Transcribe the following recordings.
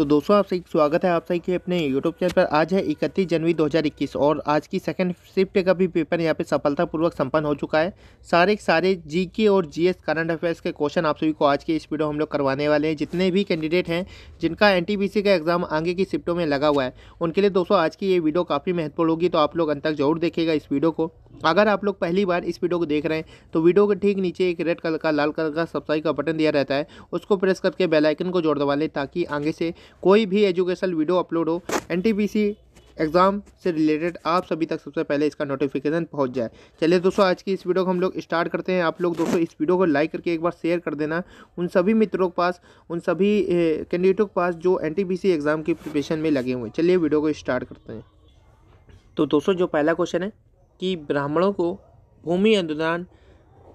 तो दोस्तों आप सभी स्वागत है आप सभी के अपने यूट्यूब चैनल पर आज है इकतीस जनवरी 2021 और आज की सेकंड शिफ्ट का भी पेपर यहाँ पे सफलतापूर्वक संपन्न हो चुका है सारे सारे जीके और जीएस करंट अफेयर्स के क्वेश्चन आप सभी को आज के इस वीडियो हम लोग करवाने वाले हैं जितने भी कैंडिडेट हैं जिनका एन का एग्जाम आगे की शिफ्टों में लगा हुआ है उनके लिए दोस्तों आज की ये वीडियो काफ़ी महत्वपूर्ण होगी तो आप लोग अंत तक जरूर देखेगा इस वीडियो को अगर आप लोग पहली बार इस वीडियो को देख रहे हैं तो वीडियो के ठीक नीचे एक रेड कलर का लाल कलर का सब्सक्राइब का बटन दिया रहता है उसको प्रेस करके बेलाइकन को जोड़ दवा लें ताकि आगे से कोई भी एजुकेशनल वीडियो अपलोड हो एन एग्ज़ाम से रिलेटेड आप सभी तक सबसे पहले इसका नोटिफिकेशन पहुंच जाए चलिए दोस्तों आज की इस वीडियो को हम लोग स्टार्ट करते हैं आप लोग दोस्तों इस वीडियो को लाइक करके एक बार शेयर कर देना उन सभी मित्रों के पास उन सभी कैंडिडेटों के पास जो एन एग्ज़ाम की प्रिपरेशन में लगे हुए हैं चलिए वीडियो को स्टार्ट करते हैं तो दोस्तों जो पहला क्वेश्चन है कि ब्राह्मणों को भूमि अनुदान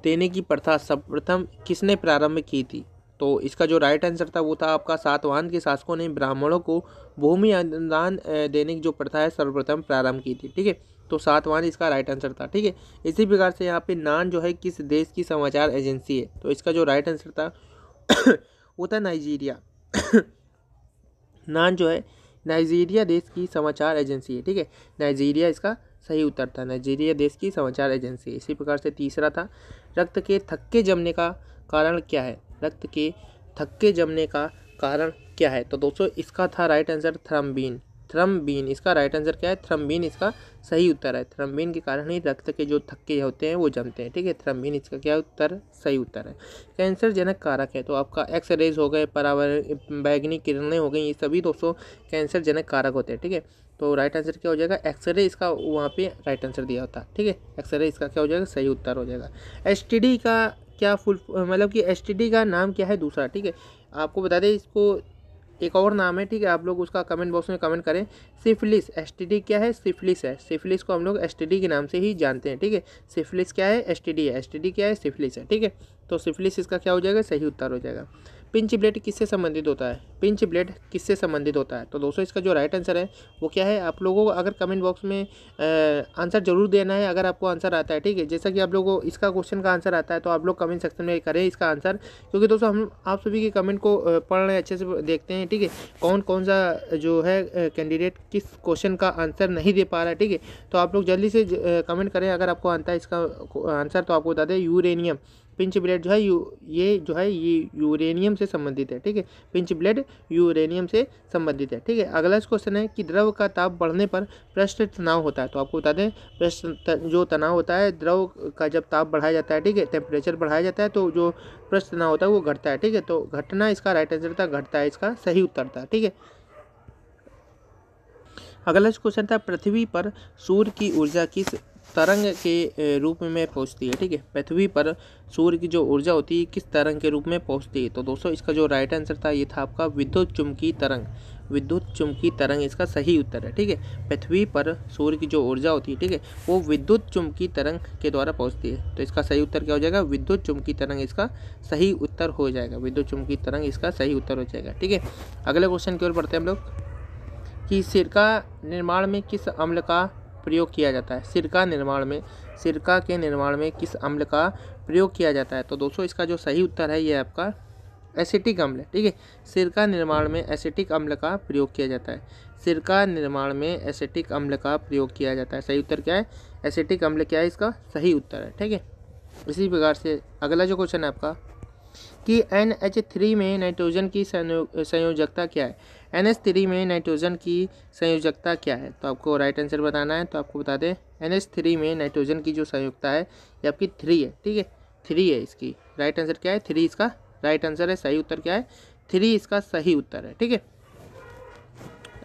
देने की प्रथा सर्वप्रथम किसने प्रारंभ की थी तो इसका जो राइट आंसर था वो था आपका सातवाहन के शासकों ने ब्राह्मणों को भूमि अनुदान देने की जो प्रथा है सर्वप्रथम प्रारंभ की थी ठीक है तो सातवाहन इसका राइट आंसर था ठीक है इसी प्रकार से यहाँ पे नान जो है किस देश की समाचार एजेंसी है तो इसका जो राइट आंसर था वो था नाइजीरिया नान जो है नाइजीरिया देश की समाचार एजेंसी है ठीक है नाइजीरिया इसका सही उत्तर था नाइजीरिया देश की समाचार एजेंसी इसी प्रकार से तीसरा था रक्त के थक्के जमने का कारण क्या है रक्त के थक्के जमने का कारण क्या है तो दोस्तों इसका था राइट आंसर थ्रम्बीन थ्रम्बीन इसका राइट आंसर क्या है थ्रम्बीन इसका सही उत्तर है थ्रम्बीन के कारण ही रक्त के जो थक्के होते हैं वो जमते हैं ठीक है थ्रम्बीन इसका क्या उत्तर सही उत्तर है कैंसर जनक कारक है तो आपका एक्स रेज हो गए परावर बैगनी किरणें हो गई ये सभी दोस्तों कैंसर जनक कारक होते हैं ठीक है तो राइट आंसर क्या हो जाएगा एक्सरे इसका वहाँ पे राइट आंसर दिया होता ठीक है एक्सरे इसका क्या हो जाएगा सही उत्तर हो जाएगा एसटीडी का क्या फुल मतलब कि एस का नाम क्या है दूसरा ठीक है आपको बता दें इसको एक और नाम है ठीक है आप लोग उसका कमेंट बॉक्स में कमेंट करें सिफिलिस एस क्या है सिफिलिस है सिफिलिस को हम लोग एस के नाम से ही जानते हैं ठीक है सिफिलिस क्या है एस है एस क्या है सिफिलिस है ठीक है तो सिफिलिस इसका क्या हो जाएगा सही उत्तर हो जाएगा पिंच ब्लेड किससे संबंधित होता है पिंच ब्लेड किससे संबंधित होता है तो दोस्तों इसका जो राइट आंसर है वो क्या है आप लोगों को अगर कमेंट बॉक्स में आंसर जरूर देना है अगर आपको आंसर आता है ठीक है जैसा कि आप लोगों को इसका क्वेश्चन का आंसर आता है तो आप लोग कमेंट सेक्शन में करें इसका आंसर क्योंकि दोस्तों हम आप सभी के कमेंट को पढ़ रहे अच्छे से देखते हैं ठीक है कौन कौन सा जो है कैंडिडेट किस क्वेश्चन का आंसर नहीं दे पा रहा है ठीक है तो आप लोग जल्दी से कमेंट करें अगर आपको आता है इसका आंसर तो आपको बता दें यूरेनियम पिंच ब्लेड जो है यू ये जो है ये यूरेनियम से संबंधित है ठीक है पिंच ब्लेड यूरेनियम से संबंधित है ठीक है अगला क्वेश्चन है कि द्रव का ताप बढ़ने पर पृष्ठ तनाव होता है तो आपको बता दें पृष्ठ जो तनाव होता है द्रव का जब ताप बढ़ाया जाता है ठीक है टेम्परेचर बढ़ाया जाता है तो जो पृष्ठ तनाव होता है वो घटता है ठीक है तो घटना इसका राइट आंसर था घटता है इसका सही उत्तर था ठीक है अगला क्वेश्चन था पृथ्वी पर सूर्य की ऊर्जा किस तरंग के रूप में पहुँचती है ठीक है पृथ्वी पर सूर्य की जो ऊर्जा होती है किस तरंग के रूप में पहुँचती है तो दोस्तों इसका जो राइट आंसर था ये था आपका विद्युत चुमकी तरंग विद्युत चुमकी तरंग इसका सही उत्तर है ठीक है पृथ्वी पर सूर्य की जो ऊर्जा होती है ठीक है वो विद्युत चुमकी तरंग के द्वारा पहुँचती है तो इसका सही उत्तर क्या हो जाएगा विद्युत चुमकी तरंग इसका सही उत्तर हो जाएगा विद्युत चुमकी तरंग इसका सही उत्तर हो जाएगा ठीक है अगले क्वेश्चन की ओर पढ़ते हैं हम लोग कि सिरका निर्माण में किस अम्ल का प्रयोग किया जाता है सिरका निर्माण में सिरका के निर्माण में किस अम्ल का प्रयोग किया जाता है तो दोस्तों इसका जो सही उत्तर है ये आपका एसिटिक अम्ल ठीक है सिरका निर्माण में एसिटिक अम्ल का प्रयोग किया जाता है सिरका निर्माण में एसिटिक अम्ल का प्रयोग किया जाता है सही उत्तर क्या है एसिटिक अम्ल क्या है इसका सही उत्तर है ठीक है इसी प्रकार से अगला जो क्वेश्चन है आपका कि एन एच थ्री में नाइट्रोजन की संयोजकता क्या है एन एच थ्री में नाइट्रोजन की संयोजकता क्या है तो आपको राइट आंसर बताना है तो आपको बता दें एन एच थ्री में नाइट्रोजन की जो संयोजकता है ये आपकी थ्री है ठीक है थ्री है इसकी राइट आंसर क्या है थ्री इसका राइट आंसर है सही उत्तर क्या है थ्री इसका सही उत्तर है ठीक है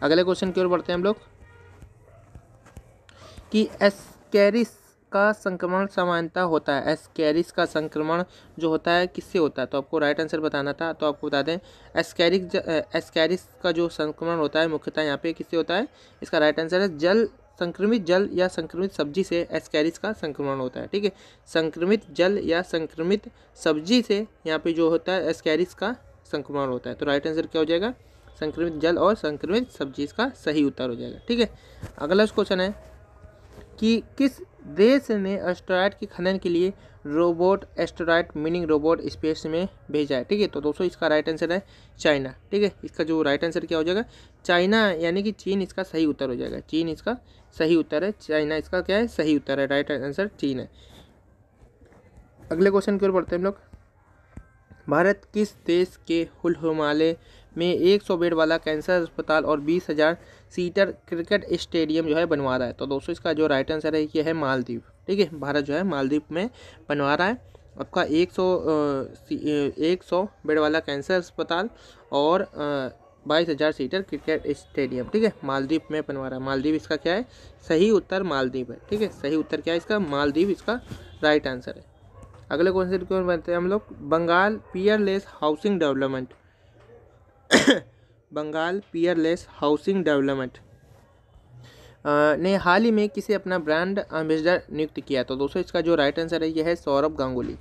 अगले क्वेश्चन की ओर बढ़ते हैं हम लोग कि एस्केरिस का संक्रमण सामान्यता होता है एस्कैरिस का संक्रमण जो होता है किससे होता है तो आपको राइट आंसर बताना था तो आपको बता दें एस्कैरिक एस्कैरिस का जो संक्रमण होता है मुख्यतः यहाँ पे किससे होता है इसका राइट आंसर है जल संक्रमित जल या संक्रमित सब्जी से एस्कैरिस का संक्रमण होता है ठीक है संक्रमित जल या संक्रमित सब्जी से यहाँ पे जो होता है एस्कैरिस का संक्रमण होता है तो राइट आंसर क्या हो जाएगा संक्रमित जल और संक्रमित सब्जी इसका सही उत्तर हो जाएगा ठीक है अगला क्वेश्चन है कि किस देश ने एस्ट्रॉयड के खनन के लिए robot asteroid meaning robot space में भेजा है ठीक है तो दोस्तों इसका राइट आंसर है चाइना ठीक है इसका जो राइट आंसर क्या हो जाएगा चाइना यानी कि चीन इसका सही उत्तर हो जाएगा चीन इसका सही उत्तर है चाइना इसका क्या है सही उत्तर है राइट आंसर चीन है अगले क्वेश्चन की ओर पढ़ते हैं हम लोग भारत किस देश के हुल हिमालय में 100 बेड वाला कैंसर अस्पताल और 20,000 सीटर क्रिकेट स्टेडियम जो है बनवा रहा है तो दोस्तों इसका जो राइट आंसर है ये है मालदीव ठीक है भारत जो है मालदीव में बनवा रहा है आपका 100 सौ बेड वाला कैंसर अस्पताल और बाईस हज़ार सीटर क्रिकेट स्टेडियम ठीक है मालदीप में बनवा रहा है मालदीव इसका क्या है सही उत्तर मालदीप है ठीक है सही उत्तर क्या है इसका मालदीव इसका राइट आंसर है अगले क्वेश्चन क्यों बनते हैं हम लोग Bengal Peerless Housing Development Bengal Peerless Housing Development ने हाल ही में किसे अपना ब्रांड एम्बेसडर नियुक्त किया तो दोस्तों इसका जो राइट आंसर है यह है Saurabh Ganguly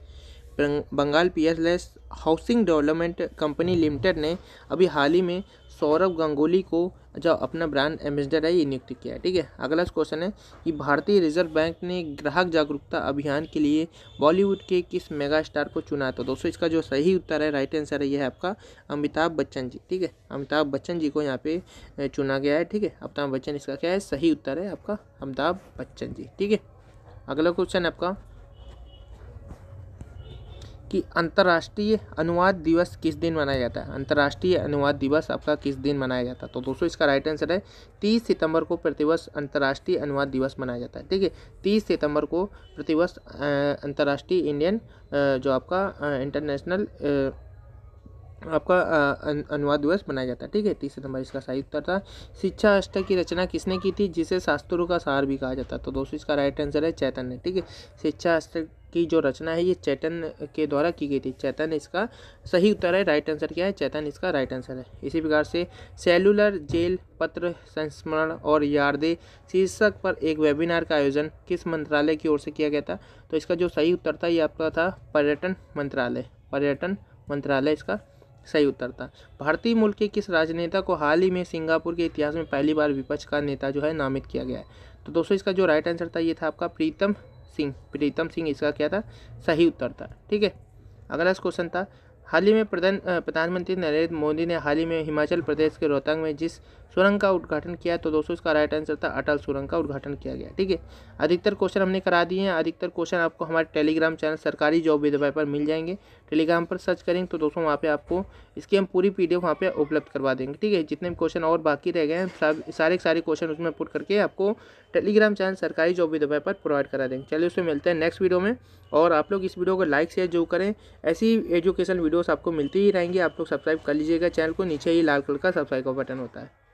Bengal Peerless Housing Development Company Limited ने अभी हाल ही में सौरभ गंगोली को जो अपना ब्रांड एम्बेसडर है ये नियुक्त किया है ठीक है अगला क्वेश्चन है कि भारतीय रिजर्व बैंक ने ग्राहक जागरूकता अभियान के लिए बॉलीवुड के किस मेगा स्टार को चुना था तो दोस्तों इसका जो सही उत्तर है राइट आंसर है ये है आपका अमिताभ बच्चन जी ठीक है अमिताभ बच्चन जी को यहाँ पे चुना गया है ठीक है अमिताभ बच्चन इसका क्या है सही उत्तर है आपका अमिताभ बच्चन जी ठीक है अगला क्वेश्चन है आपका कि अंतर्राष्ट्रीय अनुवाद दिवस किस दिन मनाया जाता है अंतर्राष्ट्रीय अनुवाद दिवस आपका किस दिन मनाया जाता है तो दोस्तों इसका राइट आंसर है तीस सितंबर को प्रतिवर्ष अंतर्राष्ट्रीय अनुवाद दिवस मनाया जाता है ठीक है तीस सितंबर को प्रतिवर्ष अंतर्राष्ट्रीय इंडियन जो आपका इंटरनेशनल आपका अनुवाद दिवस मनाया जाता है ठीक है तीस सितंबर इसका सही उत्तर था शिक्षा अष्ट की रचना किसने की थी जिसे शास्त्रों का सार भी कहा जाता है तो दोस्तों इसका राइट आंसर है चैतन्य ठीक है शिक्षा अष्ट की जो रचना है ये चैतन के द्वारा की गई थी चैतन इसका सही उत्तर है राइट आंसर क्या है चैतन इसका राइट आंसर है इसी प्रकार से सेलुलर जेल पत्र संस्मरण और यार्दे शीर्षक पर एक वेबिनार का आयोजन किस मंत्रालय की ओर से किया गया था तो इसका जो सही उत्तर था ये आपका था पर्यटन मंत्रालय पर्यटन मंत्रालय इसका सही उत्तर था भारतीय मूल के किस राजनेता को हाल ही में सिंगापुर के इतिहास में पहली बार विपक्ष का नेता जो है नामित किया गया है तो दोस्तों इसका जो राइट आंसर था ये था आपका प्रीतम सिंह प्रीतम सिंह इसका क्या था सही उत्तर था ठीक है अगला क्वेश्चन था हाल ही में प्रधान प्रधानमंत्री नरेंद्र मोदी ने हाल ही में हिमाचल प्रदेश के रोहतांग में जिस सुरंग का उद्घाटन किया तो दोस्तों इसका राइट आंसर था अटल सुरंग का उद्घाटन किया गया ठीक है अधिकतर क्वेश्चन हमने करा दिए हैं अधिकतर क्वेश्चन आपको हमारे टेलीग्राम चैनल सरकारी जॉब विधवाई पर मिल जाएंगे टेलीग्राम पर सर्च करेंगे तो दोस्तों वहाँ पर आपको इसकी हम पूरी पी डी वहाँ पर उपलब्ध करवा देंगे ठीक है जितने भी क्वेश्चन और बाकी रह गए हैं सारे सारे क्वेश्चन उसमें पुट करके आपको टेलीग्राम चैनल सरकारी जॉब विधवाई पर प्रोवाइड करा देंगे चलिए उसमें मिलते हैं नेक्स्ट वीडियो में और आप लोग इस वीडियो को लाइक शेयर जो करें ऐसी एजुकेशन वीडियोस आपको मिलती ही रहेंगी आप लोग सब्सक्राइब कर लीजिएगा चैनल को नीचे ही लाल कलर का सब्सक्राइब का बटन होता है